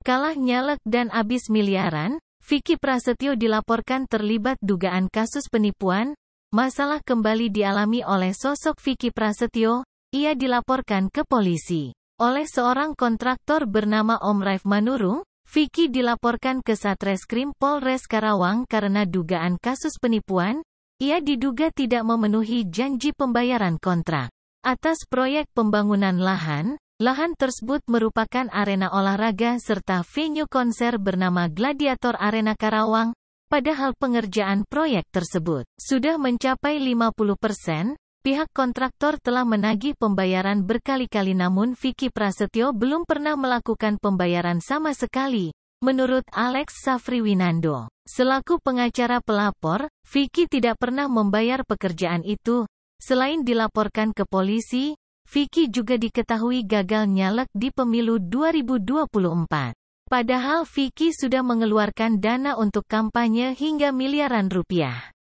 Kalah nyalek dan abis miliaran, Vicky Prasetyo dilaporkan terlibat dugaan kasus penipuan, masalah kembali dialami oleh sosok Vicky Prasetyo, ia dilaporkan ke polisi. Oleh seorang kontraktor bernama Om Raif Manurung, Vicky dilaporkan ke Satreskrim Polres Karawang karena dugaan kasus penipuan, ia diduga tidak memenuhi janji pembayaran kontrak atas proyek pembangunan lahan, Lahan tersebut merupakan arena olahraga serta venue konser bernama Gladiator Arena Karawang, padahal pengerjaan proyek tersebut sudah mencapai 50 persen, pihak kontraktor telah menagih pembayaran berkali-kali namun Vicky Prasetyo belum pernah melakukan pembayaran sama sekali, menurut Alex Safri Winando. Selaku pengacara pelapor, Vicky tidak pernah membayar pekerjaan itu, selain dilaporkan ke polisi, Vicky juga diketahui gagal nyalek di pemilu 2024. Padahal Vicky sudah mengeluarkan dana untuk kampanye hingga miliaran rupiah.